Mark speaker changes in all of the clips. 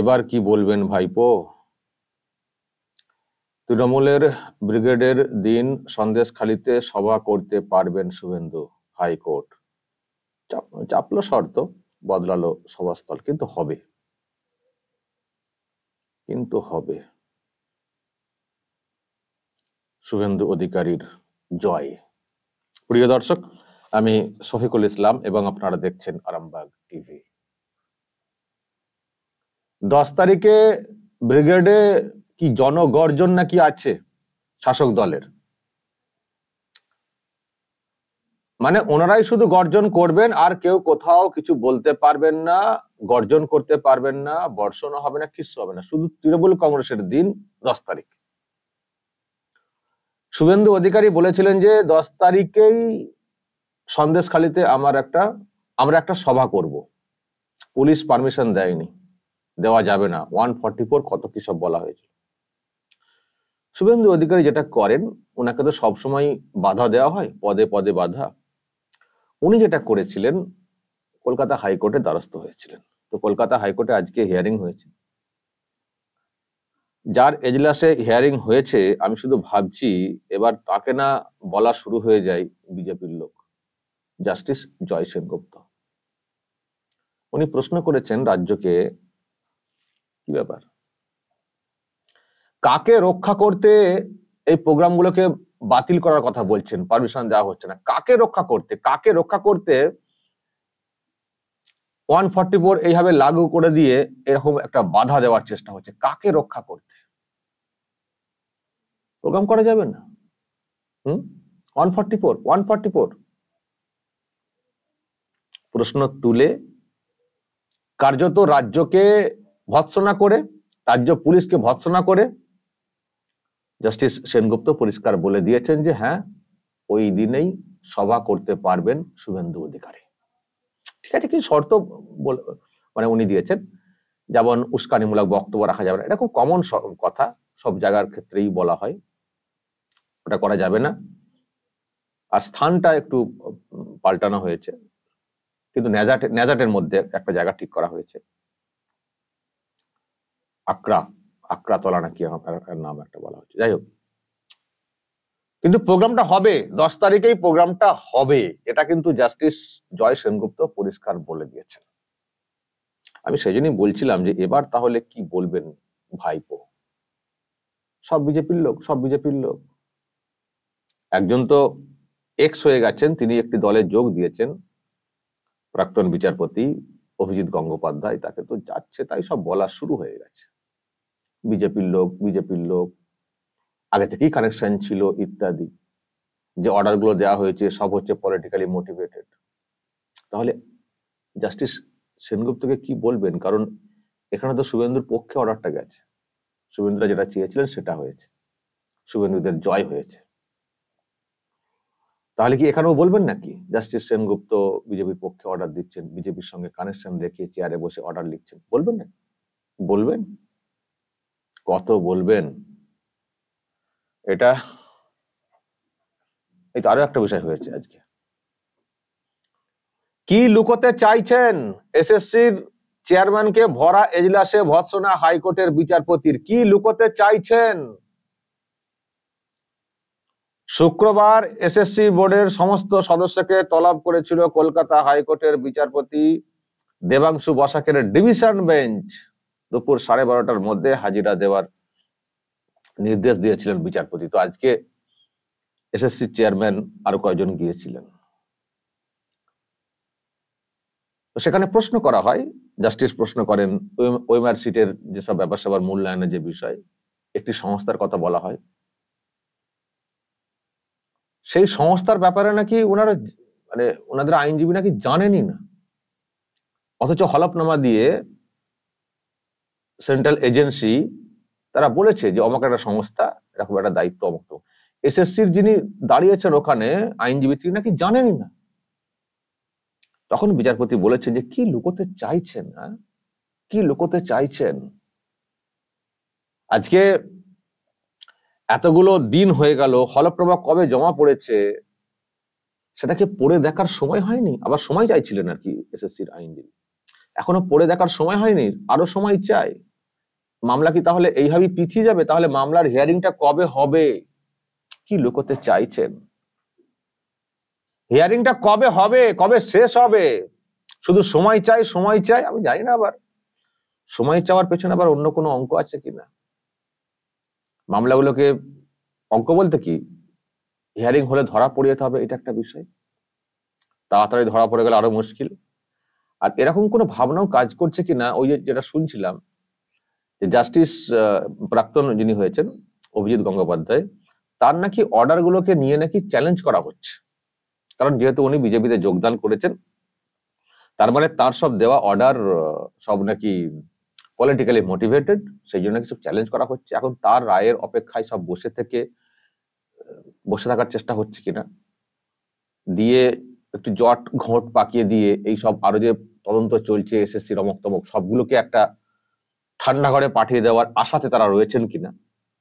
Speaker 1: এবার কি বলবেন ভাইপো তৃণমূলের ব্রিগেডের দিন সন্দেশখালিতে সভা করতে পারবেন শুভেন্দু হাইকোর্ট চাপলো শর্ত বদলালো সভাস্থল কিন্তু হবে কিন্তু হবে শুভেন্দু অধিকারীর জয় প্রিয় দর্শক আমি শফিকুল ইসলাম এবং আপনারা দেখছেন আরামবাগ টিভি দশ তারিখে ব্রিগেডে কি জনগর্জন নাকি আছে শাসক দলের মানে ওনারাই শুধু গর্জন করবেন আর কেউ কোথাও কিছু বলতে পারবেন না গর্জন করতে পারবেন না বর্ষণও হবে না কিছু হবে না শুধু তৃণমূল কংগ্রেসের দিন দশ তারিখ শুভেন্দু অধিকারী বলেছিলেন যে দশ তারিখেই সন্দেশখালিতে আমার একটা আমরা একটা সভা করব পুলিশ পারমিশন দেয়নি দেওয়া যাবে না ওয়ান ফর্টি ফোর কত কি সব বলা হয়েছে শুভেন্দু অধিকারী যেটা করেন ওনাকে তো সবসময় বাধা দেওয়া হয় পদে পদে বাধা উনি যেটা করেছিলেন কলকাতা হাইকোর্টে দ্বারস্থ হয়েছিলেন তো কলকাতা হাইকোর্টে আজকে হিয়ারিং হয়েছে যার এজলাসে হিয়ারিং হয়েছে আমি শুধু ভাবছি এবার তাকে না বলা শুরু হয়ে যায় বিজেপির লোক জাস্টিস জয় সেনগুপ্ত উনি প্রশ্ন করেছেন রাজ্যকে কি ব্যাপার কাকে রক্ষা করতে এই প্রোগ্রামগুলোকে বাতিল করার কথা বলছেন পারমিশন দেওয়া হচ্ছে না কাকে রক্ষা করতে কাকে রক্ষা করতে ওয়ান ফর্টি ফোর এইভাবে লাগু করে দিয়ে এরকম একটা বাধা দেওয়ার চেষ্টা হচ্ছে কাকে রক্ষা করতে প্রোগ্রাম করা যাবে না hmm one forty four one forty four প্রশ্ন তুলে কার্যত রাজ্যকে ভৎসনা করে রাজ্য পুলিশকে ভৎসনা করে জাস্টিস সেনগুপ্ত পরিষ্কার বলে দিয়েছেন যে হ্যাঁ ওই দিনেই সভা করতে পারবেন শুভেন্দু অধিকারী ঠিক আছে কি শর্ত মানে উনি দিয়েছেন যেমন উস্কানিমূলক বক্তব্য রাখা যাবে না এটা খুব কমন কথা সব জায়গার ক্ষেত্রেই বলা হয় ওটা করা যাবে না আর স্থানটা একটু পাল্টানো হয়েছে কিন্তু ন্যাজাটের মধ্যে একটা জায়গা ঠিক করা হয়েছে আক্রা আকরাতলা নাকি নাম একটা বলা হচ্ছে যাই হোক কিন্তু প্রোগ্রামটা হবে দশ তারিখেই প্রোগ্রামটা হবে এটা কিন্তু জাস্টিস জয় সেনগুপ্ত পরিষ্কার বলে দিয়েছেন আমি সেই জন্যই বলছিলাম যে এবার তাহলে কি বলবেন ভাইপো সব বিজেপির লোক সব বিজেপির লোক একজন তো এক্স হয়ে গেছেন তিনি একটি দলে যোগ দিয়েছেন প্রাক্তন বিচারপতি অভিজিৎ গঙ্গোপাধ্যায় তাকে তো যাচ্ছে তাই সব বলা শুরু হয়ে গেছে বিজেপির লোক বিজেপির লোক আগে থেকেই কানেকশন ছিল ইত্যাদি যে অর্ডারগুলো দেওয়া হয়েছে সব হচ্ছে পলিটিক্যালি মোটিভেটেড তাহলে জাস্টিস সেনগুপ্তকে কি বলবেন কারণ এখানে তো শুভেন্দুর পক্ষে অর্ডারটা গেছে শুভেন্দুরা যেটা চেয়েছিলেন সেটা হয়েছে শুভেন্দুদের জয় হয়েছে তাহলে কি এখানেও বলবেন নাকি জাস্টিস সেনগুপ্ত বিজেপির পক্ষে অর্ডার দিচ্ছেন বিজেপির সঙ্গে কানেকশন দেখিয়ে চেয়ারে বসে অর্ডার লিখছেন বলবেন না বলবেন কত বলবেন এটা এই তো আরো একটা বিষয় হয়েছে আজকে কি লুকোতে চাইছেন এসএসসির চেয়ারম্যানকে ভরা এজলাসে ভৎসনা হাইকোর্টের বিচারপতির কি লুকোতে চাইছেন শুক্রবার এসএসসি বোর্ডের সমস্ত সদস্যকে তলব করেছিল কলকাতা হাইকোর্টের বিচারপতি দেবাংশু বসাকের ডিভিশন বেঞ্চ দুপুর সাড়ে বারোটার মধ্যে হাজিরা দেওয়ার নির্দেশ দিয়েছিলেন বিচারপতি তো আজকে এসএসসি চেয়ারম্যান আরো কয়জন গিয়েছিলেন তো সেখানে প্রশ্ন করা হয় জাস্টিস প্রশ্ন করেন ওয়েমার সিটের যেসব ব্যাপার স্যাপার মূল্যায়নের যে বিষয় একটি সংস্থার কথা বলা হয় সেই সংস্থার ব্যাপারে নাকি ওনারা মানে ওনাদের আইনজীবী নাকি জানেনই না অথচ হলফনামা দিয়ে সেন্ট্রাল এজেন্সি তারা বলেছে যে অমক একটা সংস্থা এরকম একটা দায়িত্ব অমক এসএসসির যিনি দাঁড়িয়েছেন ওখানে আইনজীবী তিনি নাকি জানেনই না তখন বিচারপতি বলেছেন যে কি লুকোতে চাইছেন না কি লুকোতে চাইছেন আজকে এতগুলো দিন হয়ে গেল হলপ্রভা কবে জমা পড়েছে সেটাকে পড়ে দেখার সময় হয়নি আবার সময় চাইছিলেন আর কি এসএসসির আইনজীবী এখনো পড়ে দেখার সময় হয়নি আরো সময় চাই মামলা কি তাহলে এইভাবেই পিছিয়ে যাবে তাহলে মামলার হিয়ারিংটা কবে হবে কি লুকোতে চাইছেন হিয়ারিংটা কবে হবে কবে শেষ হবে শুধু সময় চাই সময় চাই আমি জানি না আবার সময় চাওয়ার পেছনে আবার অন্য কোনো অঙ্ক আছে কিনা মামলাগুলোকে অঙ্ক বলতে কি হিয়ারিং হলে ধরা পড়ে যেতে হবে এটা একটা বিষয় তাড়াতাড়ি ধরা পড়ে গেলে আরো মুশকিল আর এরকম কোনো ভাবনাও কাজ করছে কিনা ওই যেটা শুনছিলাম জাস্টিস প্রাক্তন যিনি হয়েছেন অভিজিৎ গঙ্গোপাধ্যায় তার নাকি অর্ডারগুলোকে নিয়ে নাকি চ্যালেঞ্জ করা হচ্ছে কারণ যেহেতু উনি বিজেপিতে যোগদান করেছেন তার মানে তার সব দেওয়া অর্ডার সব নাকি পলিটিক্যালি মোটিভেটেড সেই জন্য সব চ্যালেঞ্জ করা হচ্ছে এখন তার রায়ের অপেক্ষায় সব বসে থেকে বসে থাকার চেষ্টা হচ্ছে কিনা দিয়ে একটু জট ঘট পাকিয়ে দিয়ে এই সব আরো যে তদন্ত চলছে এসএসসি রমক তমক সবগুলোকে একটা ঠান্ডা ঘরে পাঠিয়ে দেওয়ার আশাতে তারা রয়েছেন কিনা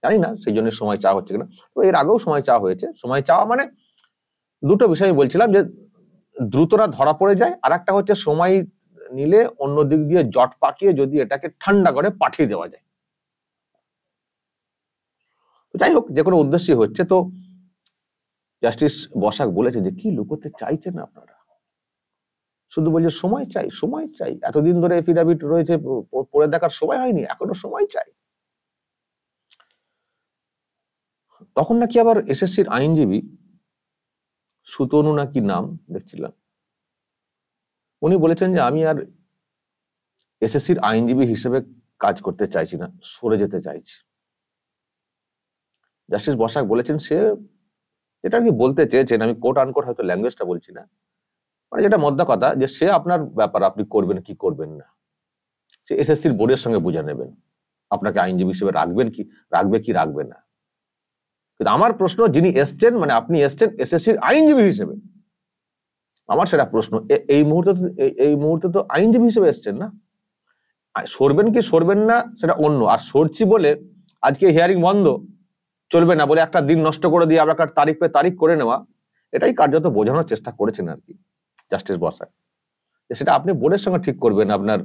Speaker 1: জানি না সেই জন্য সময় চা হচ্ছে কিনা তো এর আগেও সময় চা হয়েছে সময় চাওয়া মানে দুটো বিষয় আমি বলছিলাম যে দ্রুতরা ধরা পড়ে যায় আর একটা হচ্ছে সময় নিলে অন্য দিক দিয়ে জট পাকিয়ে যদি এটাকে ঠান্ডা করে পাঠিয়ে দেওয়া যায় যাই হোক যে কোনো উদ্দেশ্যই হচ্ছে তো জাস্টিস বসাক বলেছে যে কি লুকোতে চাইছেন আপনারা শুধু বলছে সময় চাই সময় চাই এতদিন ধরে এফিডাভিট রয়েছে পড়ে দেখার সময় হয়নি এখনো সময় চাই তখন নাকি আবার এসএসসির আইনজীবী সুতনু নাকি নাম দেখছিলাম উনি বলেছেন যে আমি আর এসএসসির আইনজীবী হিসেবে কাজ করতে চাইছি না সরে যেতে চাইছি জাস্টিস বসাক বলেছেন সে এটা আর কি বলতে চেয়েছেন আমি কোট আনকোট হয়তো ল্যাঙ্গুয়েজটা বলছি না মানে যেটা মধ্যা কথা যে সে আপনার ব্যাপার আপনি করবেন কি করবেন না সে এসএসসির বোর্ডের সঙ্গে বুঝে নেবেন আপনাকে আইনজীবী হিসেবে রাখবেন কি রাখবে কি রাখবে না কিন্তু আমার প্রশ্ন যিনি এসছেন মানে আপনি এসছেন এসএসসির আইনজীবী হিসেবে আমার সেটা প্রশ্ন এই মুহূর্তে তো এই মুহূর্তে তো আইনজীবী হিসেবে এসছেন না সরবেন কি সরবেন না সেটা অন্য আর সরছি বলে আজকে হিয়ারিং বন্ধ চলবে না বলে একটা দিন নষ্ট করে দিয়ে আবার তারিখ পে তারিখ করে নেওয়া এটাই কার্যত বোঝানোর চেষ্টা করেছেন আর কি জাস্টিস বসায় সেটা আপনি বোর্ডের সঙ্গে ঠিক করবেন আপনার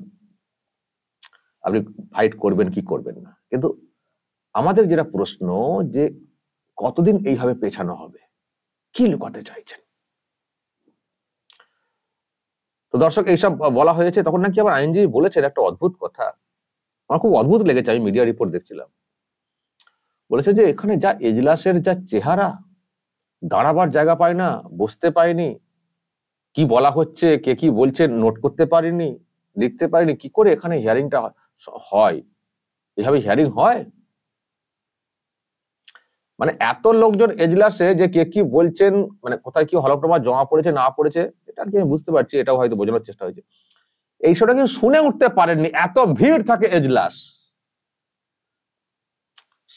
Speaker 1: আপনি ফাইট করবেন কি করবেন না কিন্তু আমাদের যেটা প্রশ্ন যে কতদিন এইভাবে পেছানো হবে কি লুকাতে চাইছেন তো দর্শক এইসব বলা হয়েছে তখন নাকি আবার আইনজীবী বলেছেন একটা অদ্ভুত কথা আমার খুব অদ্ভুত লেগেছে আমি মিডিয়া রিপোর্ট দেখছিলাম বলেছে যে এখানে যা এজলাসের যা চেহারা দাঁড়াবার জায়গা পায় না বসতে পায়নি কি বলা হচ্ছে কে কি বলছে নোট করতে পারিনি লিখতে পারিনি কি করে এখানে হিয়ারিংটা হয় এভাবে হিয়ারিং হয় মানে এত লোকজন এজলাসে যে কে কি বলছেন মানে কোথায় কি হলফনামা জমা পড়েছে না পড়েছে এটা আর কি আমি বুঝতে পারছি এটাও হয়তো বোঝানোর চেষ্টা হয়েছে এইসবটা কিন্তু শুনে উঠতে পারেননি এত ভিড় থাকে এজলাস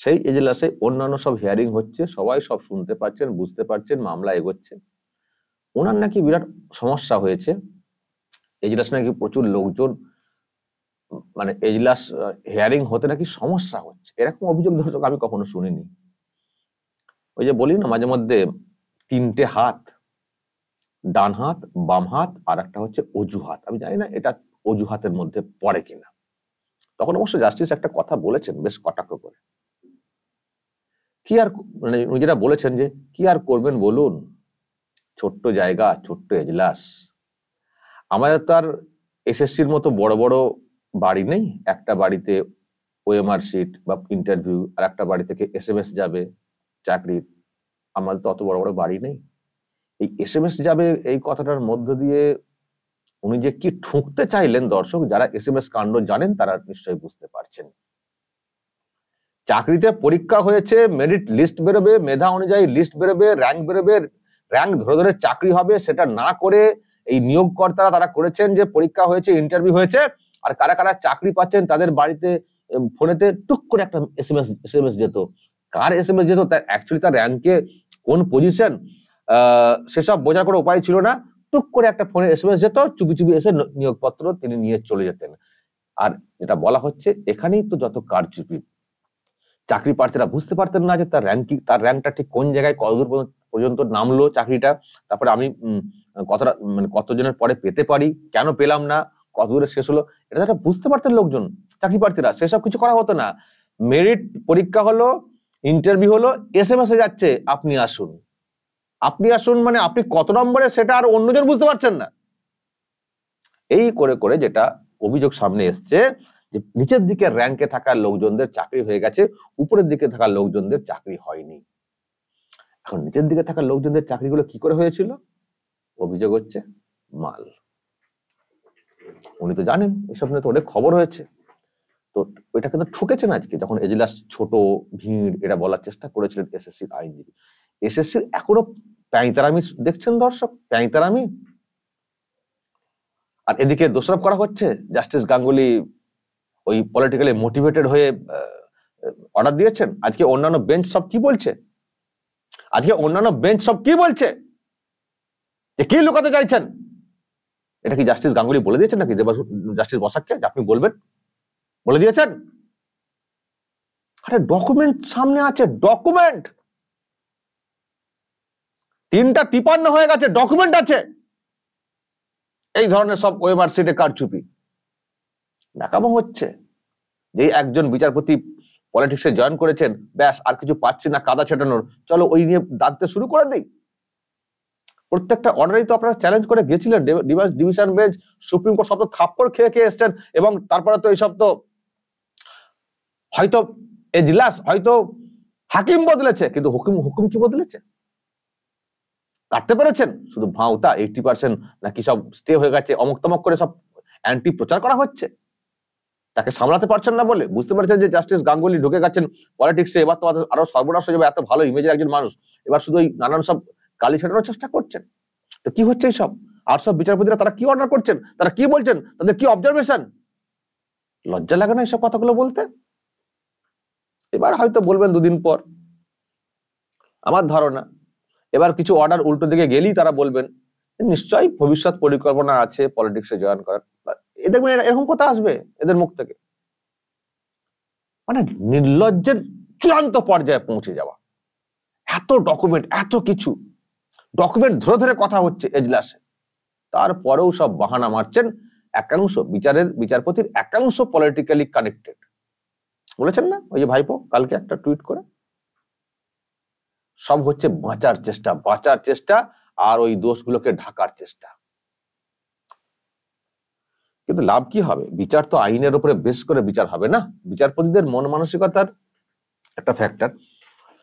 Speaker 1: সেই এজলাসে অন্যান্য সব হিয়ারিং হচ্ছে সবাই সব শুনতে পাচ্ছেন বুঝতে পারছেন মামলা এগোচ্ছে ওনার নাকি বিরাট সমস্যা হয়েছে এজলাস নাকি প্রচুর লোকজন মানে এজলাস হেয়ারিং হতে নাকি সমস্যা হচ্ছে এরকম অভিযোগ দর্শক আমি কখনো শুনিনি ওই যে বলি না মাঝে মধ্যে তিনটে হাত ডান হাত বাম হাত আর একটা হচ্ছে অজুহাত আমি জানি না এটা অজুহাতের মধ্যে পড়ে কিনা তখন অবশ্য জাস্টিস একটা কথা বলেছেন বেশ কটাক্ষ করে কি আর মানে উনি যেটা বলেছেন যে কি আর করবেন বলুন ছোট্ট জায়গা ছোট্ট এজলাস আমাদের তো আর এসএসসির মতো বড় বড় বাড়ি নেই একটা বাড়িতে ওএমআর সিট বা ইন্টারভিউ আর একটা বাড়ি থেকে এস এম এস যাবে চাকরির আমাদের তো অত বড় বড় বাড়ি নেই এই এস এম এস যাবে এই কথাটার মধ্য দিয়ে উনি যে কি ঠুকতে চাইলেন দর্শক যারা এস এম এস কাণ্ড জানেন তারা নিশ্চয়ই বুঝতে পারছেন চাকরিতে পরীক্ষা হয়েছে মেরিট লিস্ট বেরোবে মেধা অনুযায়ী লিস্ট বেরোবে র্যাঙ্ক বেরোবে র্যাঙ্ক ধরে ধরে চাকরি হবে সেটা না করে এই নিয়োগকর্তারা তারা করেছেন যে পরীক্ষা হয়েছে ইন্টারভিউ হয়েছে আর কারা কারা চাকরি পাচ্ছেন তাদের বাড়িতে ফোনেতে টুক করে একটা S M S S M S যেত কার এস এম এস যেত তার অ্যাকচুয়ালি তার র্যাঙ্কে কোন পজিশন সেসব বোঝার কোনো উপায় ছিল না টুক করে একটা ফোনে এস এম এস যেত চুপি চুপি এসে নিয়োগপত্র তিনি নিয়ে চলে যেতেন আর যেটা বলা হচ্ছে এখানেই তো যত কারচুপি চাকরি প্রার্থীরা বুঝতে পারতেন না যে তার র্যাঙ্কিং তার র্যাঙ্কটা ঠিক কোন জায়গায় কতদূর পর্যন্ত নামলো চাকরিটা তারপরে আমি কতটা মানে কতজনের পরে পেতে পারি কেন পেলাম না কত দূরে শেষ হলো এটা তারা বুঝতে পারতেন লোকজন চাকরি প্রার্থীরা সেসব কিছু করা হতো না মেরিট পরীক্ষা হলো ইন্টারভিউ হলো এস এম এস এ যাচ্ছে আপনি আসুন আপনি আসুন মানে আপনি কত নম্বরে সেটা আর অন্যজন বুঝতে পারছেন না এই করে করে যেটা অভিযোগ সামনে এসছে যে নিচের দিকে র্যাঙ্কে থাকা লোকজনদের চাকরি হয়ে গেছে উপরের দিকে থাকা লোকজনদের চাকরি হয়নি এখন নিচের দিকে থাকা লোকজনদের চাকরিগুলো কি করে হয়েছিল অভিযোগ হচ্ছে মাল উনি তো জানেন এসব নিয়ে তো অনেক খবর হয়েছে তো এটা কিন্তু ঠুকেছেন আজকে যখন এজলাস ছোট ভিড় এটা বলার চেষ্টা করেছিলেন এসএসসির আইনজীবী এসএসসির এখনো প্যাঁতারামি দেখছেন দর্শক প্যাঁতারামি আর এদিকে দোষারোপ করা হচ্ছে জাস্টিস গাঙ্গুলি ওই পলিটিক্যালি মোটিভেটেড হয়ে অর্ডার দিয়েছেন আজকে অন্যান্য বেঞ্চ সব কি বলছে আজকে অন্যান্য বেঞ্চ সব কি বলছে যে কি লুকাতে চাইছেন এটা কি জাস্টিস গাঙ্গুলি বলে দিয়েছেন নাকি দেবাস জাস্টিস বসাককে আপনি বলবেন বলে দিয়েছেন আরে ডকুমেন্ট সামনে আছে ডকুমেন্ট তিনটা তিপান্ন হয়ে গেছে ডকুমেন্ট আছে এই ধরনের সব ওয়েবসাইটে কারচুপি নাকামো হচ্ছে যে একজন বিচারপতি পলিটিক্সে জয়েন করেছেন ব্যাস আর কিছু পাচ্ছি না কাদা ছেটানোর চলো ওই নিয়ে দাঁড়তে শুরু করে দিই প্রত্যেকটা অর্ডারই তো আপনারা চ্যালেঞ্জ করে গেছিলেন ডিভিশন বেঞ্চ সুপ্রিম কোর্ট সব তো থাপ্পড় খেয়ে খেয়ে এসছেন এবং তারপরে তো এইসব তো হয়তো এজলাস হয়তো হাকিম বদলেছে কিন্তু হুকুম হুকুম কি বদলেছে কাটতে পেরেছেন শুধু ভাঁওতা এইটি পার্সেন্ট নাকি সব স্টে হয়ে গেছে অমুক তমক করে সব অ্যান্টি প্রচার করা হচ্ছে তাকে সামলাতে পারছেন না বলে বুঝতে পারছেন যে জাস্টিস গাঙ্গুলি ঢুকে গেছেন পলিটিক্সে এবার তো আরো সর্বনাশ হয়ে যাবে এত ভালো ইমেজের একজন মানুষ এবার শুধু ওই নানান সব গালি ছাটানোর চেষ্টা করছেন তো কি হচ্ছে এইসব আর সব বিচারপতিরা তারা কি অর্ডার করছেন তারা কি বলছেন তাদের কি অবজারভেশন লজ্জা লাগে না এইসব কথাগুলো বলতে এবার হয়তো বলবেন দুদিন পর আমার ধারণা এবার কিছু অর্ডার উল্টো দিকে গেলেই তারা বলবেন নিশ্চয়ই ভবিষ্যৎ পরিকল্পনা আছে পলিটিক্সে জয়েন করার দেখবেন এরকম কথা আসবে এদের মুখ থেকে মানে নির্লজ্জের চূড়ান্ত পর্যায়ে পৌঁছে যাওয়া এত ডকুমেন্ট এত কিছু ডকুমেন্ট ধরে ধরে কথা হচ্ছে এজলাসে তারপরেও সব বাহানা মারছেন একাংশ বিচারের বিচারপতির একাংশ পলিটিক্যালি কানেক্টেড বলেছেন না ওই যে ভাইপো কালকে একটা টুইট করে সব হচ্ছে বাঁচার চেষ্টা বাঁচার চেষ্টা আর ওই দোষগুলোকে ঢাকার চেষ্টা কিন্তু লাভ কি হবে বিচার তো আইনের উপরে বেশ করে বিচার হবে না বিচারপতিদের মন মানসিকতার একটা ফ্যাক্টর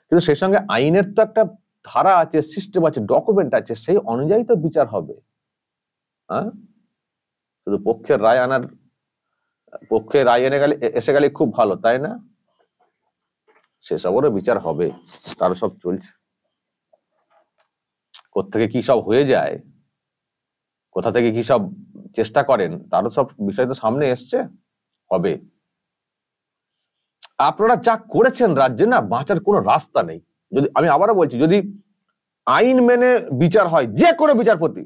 Speaker 1: কিন্তু সেই সঙ্গে আইনের তো একটা ধারা আছে সিস্টেম আছে ডকুমেন্ট আছে সেই অনুযায়ী তো বিচার হবে হ্যাঁ শুধু পক্ষের রায় আনার পক্ষে রায় এনে গেলে এসে গেলে খুব ভালো তাই না সেসবেরও বিচার হবে তার সব চলছে কোথেকে কি সব হয়ে যায় কোথা থেকে কি সব চেষ্টা করেন তারও সব বিষয় তো সামনে এসছে হবে আপনারা যা করেছেন রাজ্যে না বাঁচার কোনো রাস্তা নেই যদি আমি আবারও বলছি যদি আইন মেনে বিচার হয় যে কোনো বিচারপতি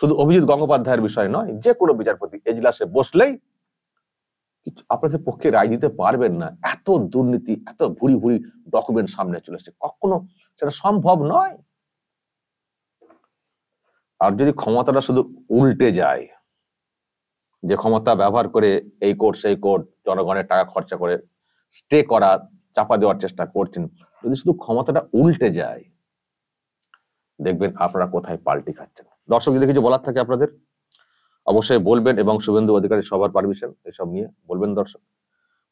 Speaker 1: শুধু অভিজিৎ গঙ্গোপাধ্যায়ের বিষয় নয় যে কোনো বিচারপতি এজলাসে বসলেই আপনাদের পক্ষে রায় দিতে পারবেন না এত দুর্নীতি এত ভুরি ভুরি ডকুমেন্ট সামনে চলে এসছে কখনো সেটা সম্ভব নয় আর যদি ক্ষমতাটা শুধু উল্টে যায় যে ক্ষমতা ব্যবহার করে এই কোর্ট সেই কোর্ট জনগণের টাকা খরচা করে স্টে করা চাপা দেওয়ার চেষ্টা করছেন যদি শুধু ক্ষমতাটা উল্টে যায় দেখবেন আপনারা কোথায় পাল্টি খাচ্ছেন দর্শক যদি কিছু বলার থাকে আপনাদের অবশ্যই বলবেন এবং শুভেন্দু অধিকারী সবার পারমিশন এসব নিয়ে বলবেন দর্শক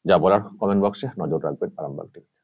Speaker 1: যা বলার কমেন্ট বক্সে নজর রাখবেন আরামবাগ টিভিতে